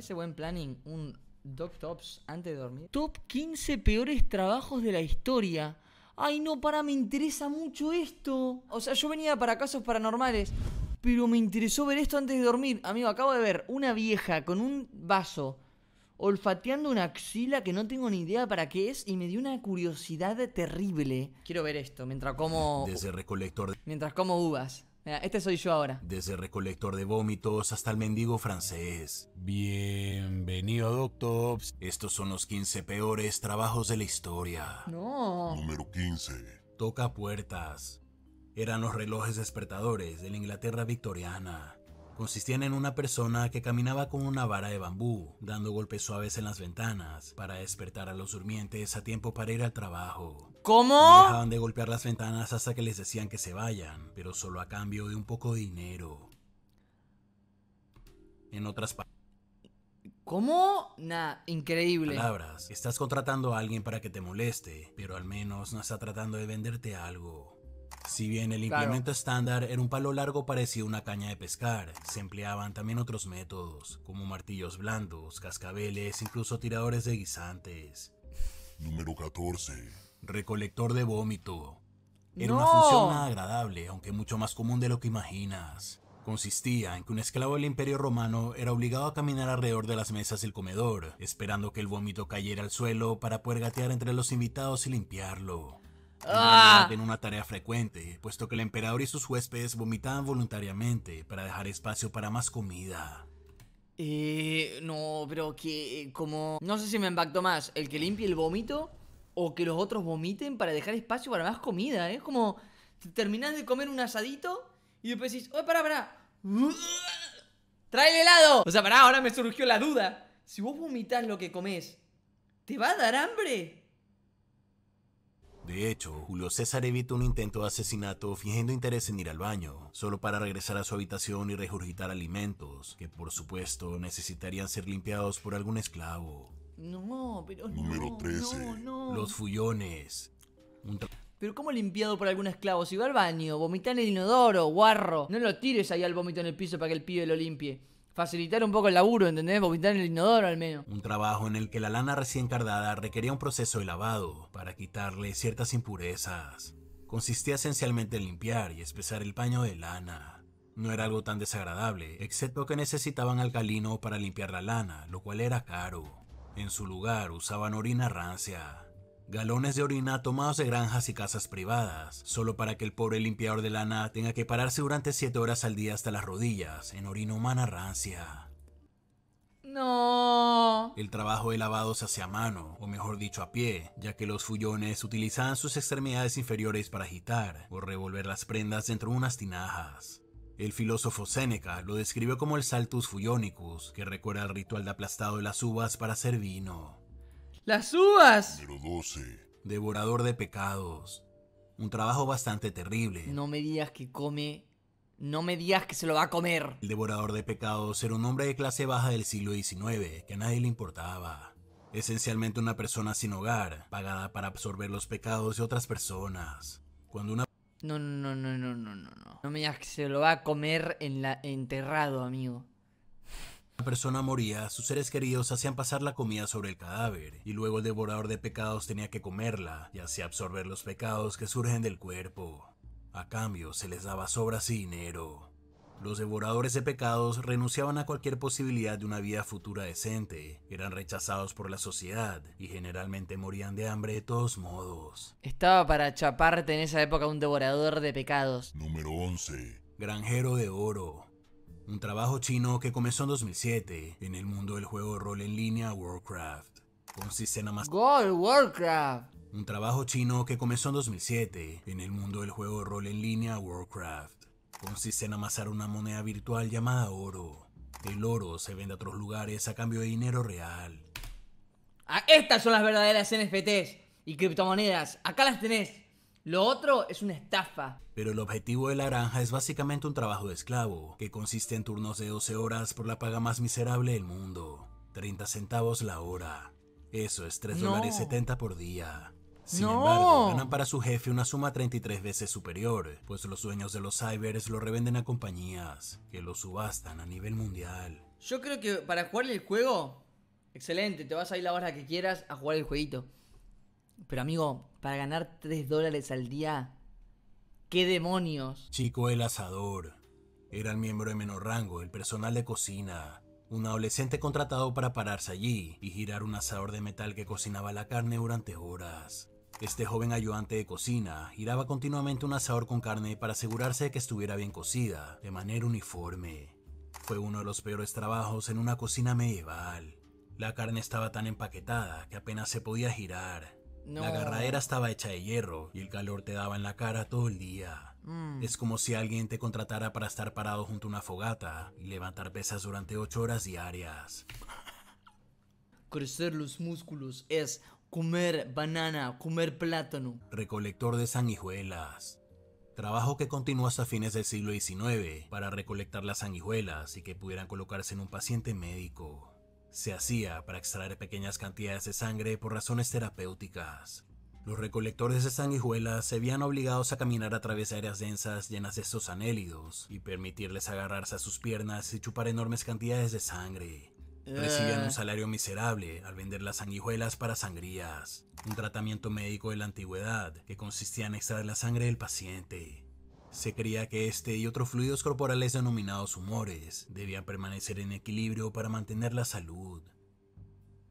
Ese buen planning un Doc Tops antes de dormir. Top 15 peores trabajos de la historia. Ay, no, para, me interesa mucho esto. O sea, yo venía para casos paranormales, pero me interesó ver esto antes de dormir. Amigo, acabo de ver una vieja con un vaso olfateando una axila que no tengo ni idea para qué es y me dio una curiosidad terrible. Quiero ver esto mientras como... Desde recolector... Mientras como uvas este soy yo ahora. Desde recolector de vómitos hasta el mendigo francés. Bienvenido, Doctor. Estos son los 15 peores trabajos de la historia. No. Número 15. Toca puertas. Eran los relojes despertadores de la Inglaterra victoriana consistían en una persona que caminaba con una vara de bambú, dando golpes suaves en las ventanas para despertar a los durmientes a tiempo para ir al trabajo. ¿Cómo? dejaban de golpear las ventanas hasta que les decían que se vayan, pero solo a cambio de un poco de dinero. En otras palabras, ¿Cómo? Nah, increíble. Palabras. Estás contratando a alguien para que te moleste, pero al menos no está tratando de venderte algo. Si bien el implemento estándar era un palo largo parecido a una caña de pescar, se empleaban también otros métodos, como martillos blandos, cascabeles, incluso tiradores de guisantes. Número 14. Recolector de vómito. Era una función nada agradable, aunque mucho más común de lo que imaginas. Consistía en que un esclavo del Imperio Romano era obligado a caminar alrededor de las mesas del comedor, esperando que el vómito cayera al suelo para poder gatear entre los invitados y limpiarlo. Ah. en una tarea frecuente, puesto que el emperador y sus huéspedes vomitaban voluntariamente para dejar espacio para más comida. Eh, no, pero que como... No sé si me impactó más el que limpie el vómito o que los otros vomiten para dejar espacio para más comida, Es ¿eh? como terminas de comer un asadito y después decís, ¡oh, para, pará! ¡Trae el helado! O sea, pará, ahora me surgió la duda. Si vos vomitas lo que comes, ¿te va a dar hambre? De hecho, Julio César evita un intento de asesinato fingiendo interés en ir al baño, solo para regresar a su habitación y regurgitar alimentos, que por supuesto necesitarían ser limpiados por algún esclavo. No, pero no. Número 13. No, no. Los fullones. pero ¿cómo limpiado por algún esclavo? Si va al baño, vomita en el inodoro, guarro. No lo tires ahí al vómito en el piso para que el pibe lo limpie. Facilitar un poco el laburo, ¿entendés? Vomitar el inodoro al menos. Un trabajo en el que la lana recién cardada requería un proceso de lavado para quitarle ciertas impurezas. Consistía esencialmente en limpiar y espesar el paño de lana. No era algo tan desagradable, excepto que necesitaban alcalino para limpiar la lana, lo cual era caro. En su lugar usaban orina rancia, galones de orina tomados de granjas y casas privadas, solo para que el pobre limpiador de lana tenga que pararse durante 7 horas al día hasta las rodillas en orina humana rancia. No. El trabajo de lavado se hacía a mano, o mejor dicho a pie, ya que los fuyones utilizaban sus extremidades inferiores para agitar o revolver las prendas dentro de unas tinajas. El filósofo Séneca lo describió como el saltus fullonicus, que recuerda el ritual de aplastado de las uvas para hacer vino. ¡Las uvas! Número 12. Devorador de pecados. Un trabajo bastante terrible. No me digas que come. No me digas que se lo va a comer. El devorador de pecados era un hombre de clase baja del siglo XIX que a nadie le importaba. Esencialmente una persona sin hogar, pagada para absorber los pecados de otras personas. Cuando una no, no, no, no, no, no, no. No me digas que se lo va a comer en la enterrado, amigo persona moría, sus seres queridos hacían pasar la comida sobre el cadáver, y luego el devorador de pecados tenía que comerla, y así absorber los pecados que surgen del cuerpo. A cambio, se les daba sobras y dinero. Los devoradores de pecados renunciaban a cualquier posibilidad de una vida futura decente, eran rechazados por la sociedad y generalmente morían de hambre de todos modos. Estaba para chaparte en esa época un devorador de pecados. Número 11. Granjero de oro un trabajo chino que comenzó en 2007 en el mundo del juego de rol en línea Warcraft. Consiste en amasar... ¡Gol, Warcraft! Un trabajo chino que comenzó en 2007 en el mundo del juego de rol en línea Warcraft. Consiste en amasar una moneda virtual llamada oro. El oro se vende a otros lugares a cambio de dinero real. Ah, estas son las verdaderas NFTs y criptomonedas. Acá las tenés. Lo otro es una estafa. Pero el objetivo de la granja es básicamente un trabajo de esclavo, que consiste en turnos de 12 horas por la paga más miserable del mundo, 30 centavos la hora. Eso es 3 dólares 70 por día. Sin embargo, ganan para su jefe una suma 33 veces superior, pues los dueños de los cybers lo revenden a compañías que lo subastan a nivel mundial. Yo creo que para jugar el juego, excelente, te vas a ir la hora que quieras a jugar el jueguito. Pero amigo, para ganar 3 dólares al día, ¿qué demonios? Chico el asador. Era el miembro de menor rango, el personal de cocina, un adolescente contratado para pararse allí y girar un asador de metal que cocinaba la carne durante horas. Este joven ayudante de cocina giraba continuamente un asador con carne para asegurarse de que estuviera bien cocida, de manera uniforme. Fue uno de los peores trabajos en una cocina medieval. La carne estaba tan empaquetada que apenas se podía girar, la garradera estaba hecha de hierro y el calor te daba en la cara todo el día. Mm. Es como si alguien te contratara para estar parado junto a una fogata y levantar pesas durante 8 horas diarias. Crecer los músculos es comer banana, comer plátano. Recolector de sanguijuelas. Trabajo que continuó hasta fines del siglo XIX para recolectar las sanguijuelas y que pudieran colocarse en un paciente médico. Se hacía para extraer pequeñas cantidades de sangre por razones terapéuticas. Los recolectores de sanguijuelas se veían obligados a caminar a través de áreas densas llenas de estos anélidos y permitirles agarrarse a sus piernas y chupar enormes cantidades de sangre. Eh. Recibían un salario miserable al vender las sanguijuelas para sangrías, un tratamiento médico de la antigüedad que consistía en extraer la sangre del paciente, se creía que este y otros fluidos corporales denominados humores debían permanecer en equilibrio para mantener la salud.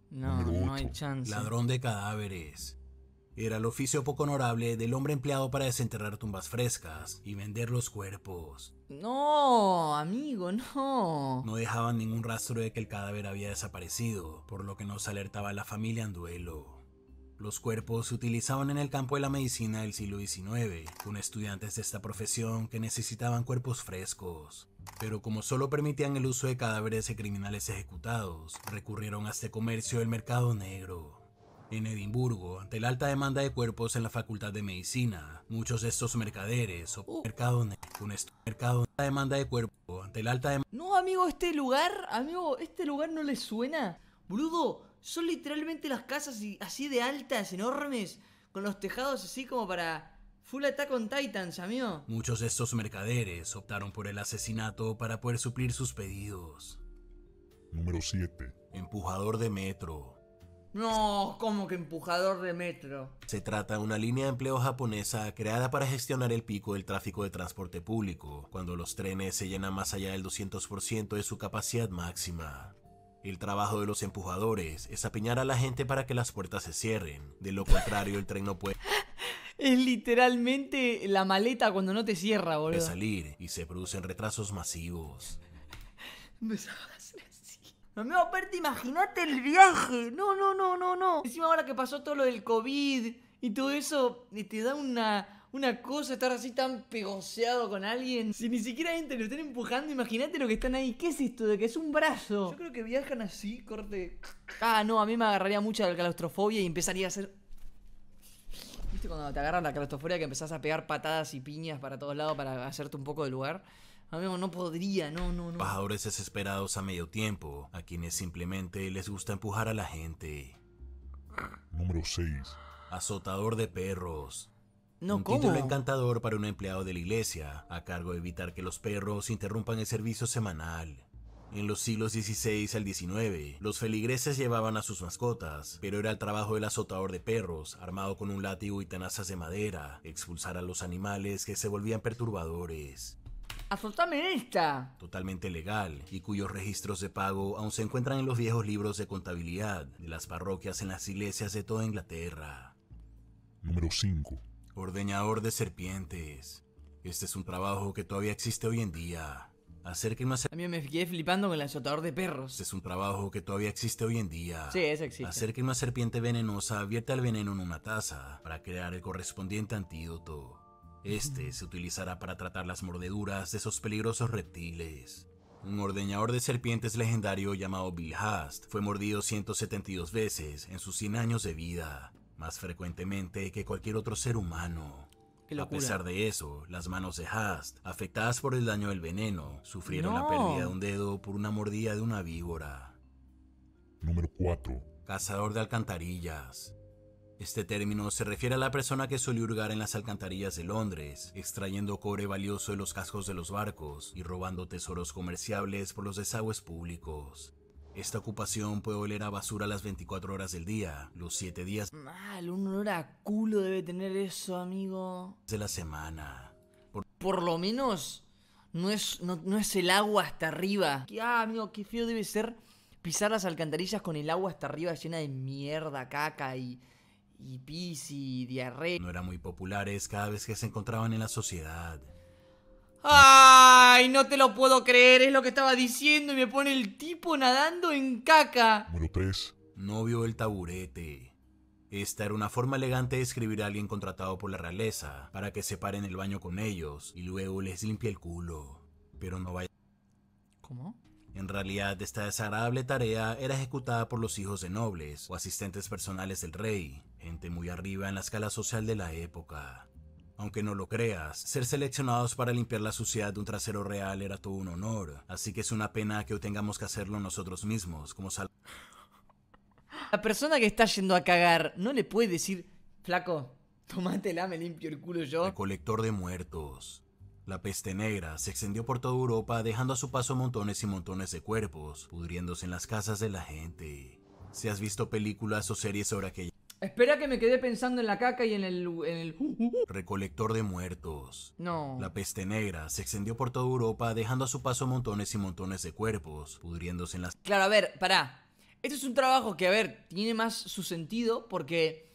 No, no hay chance. Ladrón de cadáveres. Era el oficio poco honorable del hombre empleado para desenterrar tumbas frescas y vender los cuerpos. No, amigo, no. No dejaban ningún rastro de que el cadáver había desaparecido, por lo que nos alertaba la familia en duelo. Los cuerpos se utilizaban en el campo de la medicina del siglo XIX, con estudiantes de esta profesión que necesitaban cuerpos frescos. Pero como solo permitían el uso de cadáveres de criminales ejecutados, recurrieron a este comercio del mercado negro. En Edimburgo, ante la alta demanda de cuerpos en la Facultad de Medicina, muchos de estos mercaderes o uh. mercado negro, con mercado la demanda de cuerpos ante la alta No, amigo, este lugar, amigo, este lugar no le suena. Brudo, son literalmente las casas así de altas, enormes, con los tejados así como para Full Attack on Titans, amigo. Muchos de estos mercaderes optaron por el asesinato para poder suplir sus pedidos. Número 7. Empujador de metro. No, ¿cómo que empujador de metro? Se trata de una línea de empleo japonesa creada para gestionar el pico del tráfico de transporte público, cuando los trenes se llenan más allá del 200% de su capacidad máxima. El trabajo de los empujadores es apiñar a la gente para que las puertas se cierren. De lo contrario, el tren no puede... Es literalmente la maleta cuando no te cierra, boludo. salir y se producen retrasos masivos. No, me a aparte, imagínate el viaje. No, no, no, no, no. Encima ahora que pasó todo lo del COVID y todo eso, eh, te da una una cosa estar así tan pegoseado con alguien. Si ni siquiera gente lo están empujando, imagínate lo que están ahí. ¿Qué es esto? De que es un brazo. Yo creo que viajan así, corte. Ah, no, a mí me agarraría mucho la claustrofobia y empezaría a hacer. ¿Viste cuando te agarran la claustrofobia que empezás a pegar patadas y piñas para todos lados para hacerte un poco de lugar? Amigo, no podría, no, no, no. Pajadores desesperados a medio tiempo, a quienes simplemente les gusta empujar a la gente. Número 6. Azotador de perros un título encantador para un empleado de la iglesia, a cargo de evitar que los perros interrumpan el servicio semanal. En los siglos XVI al XIX, los feligreses llevaban a sus mascotas, pero era el trabajo del azotador de perros, armado con un látigo y tenazas de madera, expulsar a los animales que se volvían perturbadores. ¡Azótame esta! Totalmente legal, y cuyos registros de pago aún se encuentran en los viejos libros de contabilidad de las parroquias en las iglesias de toda Inglaterra. Número 5. Ordeñador de serpientes. Este es un trabajo que todavía existe hoy en día. Hacer que mí me flipando con el azotador de perros. Este es un trabajo que todavía existe hoy en día. una serpiente venenosa vierte el veneno en una taza para crear el correspondiente antídoto. Este se utilizará para tratar las mordeduras de esos peligrosos reptiles. Un ordeñador de serpientes legendario llamado Bill Hast fue mordido 172 veces en sus 100 años de vida más frecuentemente que cualquier otro ser humano. A pesar de eso, las manos de Hast, afectadas por el daño del veneno, sufrieron la pérdida de un dedo por una mordida de una víbora. Número 4. Cazador de alcantarillas. Este término se refiere a la persona que solía hurgar en las alcantarillas de Londres, extrayendo cobre valioso de los cascos de los barcos y robando tesoros comerciables por los desagües públicos. Esta ocupación puede oler a basura las 24 horas del día, los 7 días. Mal, un olor a culo debe tener eso, amigo. De la semana. Por, lo menos no es, no, es el agua hasta arriba. Ah, amigo, qué feo debe ser pisar las alcantarillas con el agua hasta arriba llena de mierda, caca y y pis y diarrea. No eran muy populares cada vez que se encontraban en la sociedad. ¡Ay! No te lo puedo creer, es lo que estaba diciendo y me pone el tipo nadando en caca. Número 3. Pues. No vio el taburete. Esta era una forma elegante de escribir a alguien contratado por la realeza para que se pare en el baño con ellos y luego les limpie el culo. Pero no vaya. ¿Cómo? En realidad, esta desagradable tarea era ejecutada por los hijos de nobles o asistentes personales del rey, gente muy arriba en la escala social de la época. Aunque no lo creas, ser seleccionados para limpiar la suciedad de un trasero real era todo un honor, así que es una pena que tengamos que hacerlo nosotros mismos, como sal... La persona que está yendo a cagar, ¿no le puede decir, flaco, tomátela, me limpio el culo yo? El colector de muertos. La peste negra se extendió por toda Europa, dejando a su paso montones y montones de cuerpos, pudriéndose en las casas de la gente. Si has visto películas o series sobre aquella... Espera que me quedé pensando en la caca y en el, en el... Recolector de muertos. No. La peste negra se extendió por toda Europa, dejando a su paso montones y montones de cuerpos, pudriéndose en las... Claro, a ver, pará. Este es un trabajo que, a ver, tiene más su sentido porque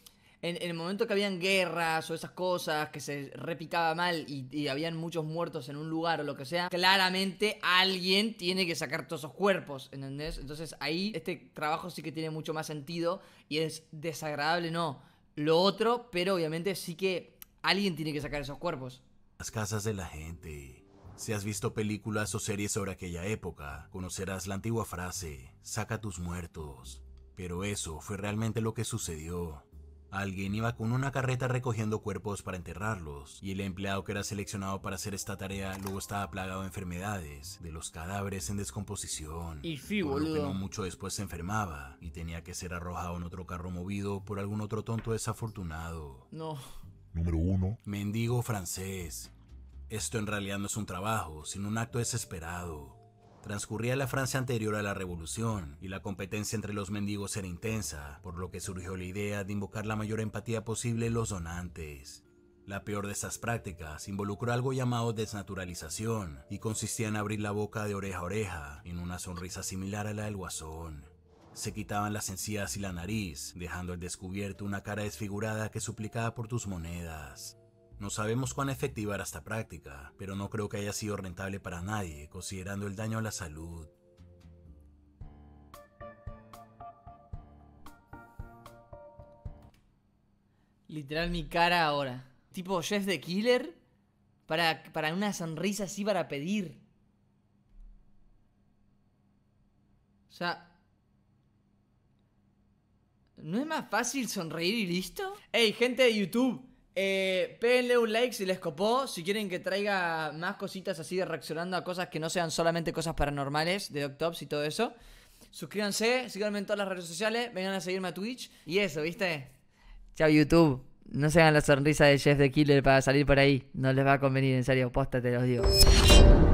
en, el momento que habían guerras o esas cosas, que se repicaba mal y, y, habían muchos muertos en un lugar o lo que sea, claramente alguien tiene que sacar todos esos cuerpos, ¿entendés? Entonces ahí este trabajo sí que tiene mucho más sentido y es desagradable, no. Lo otro, pero obviamente sí que alguien tiene que sacar esos cuerpos. Las casas de la gente. Si has visto películas o series sobre aquella época, conocerás la antigua frase, saca tus muertos. Pero eso fue realmente lo que sucedió. Alguien iba con una carreta recogiendo cuerpos para enterrarlos, y el empleado que era seleccionado para hacer esta tarea luego estaba plagado de enfermedades, de los cadáveres en descomposición. Y que no mucho después se enfermaba y tenía que ser arrojado en otro carro movido por algún otro tonto desafortunado. No. Número 1. Mendigo francés. Esto en realidad no es un trabajo, sino un acto desesperado transcurría la Francia anterior a la Revolución y la competencia entre los mendigos era intensa, por lo que surgió la idea de invocar la mayor empatía posible en los donantes. La peor de estas prácticas involucró algo llamado desnaturalización y consistía en abrir la boca de oreja a oreja en una sonrisa similar a la del guasón. Se quitaban las encías y la nariz, dejando al descubierto una cara desfigurada que suplicaba por tus monedas. No sabemos cuán efectiva era esta práctica, pero no creo que haya sido rentable para nadie, considerando el daño a la salud. Literal mi cara ahora. Tipo Jeff de Killer para, para una sonrisa así para pedir. O sea... ¿No es más fácil sonreír y listo? ¡Ey, gente de YouTube! Eh, un like si les copó. Si quieren que traiga más cositas así de reaccionando a cosas que no sean solamente cosas paranormales, de Octop's y todo eso. Suscríbanse, síganme en todas las redes sociales, vengan a seguirme a Twitch. Y eso, ¿viste? Chao, YouTube. No se hagan la sonrisa de Jeff de Killer para salir por ahí. No les va a convenir, en serio. Posta, te los digo.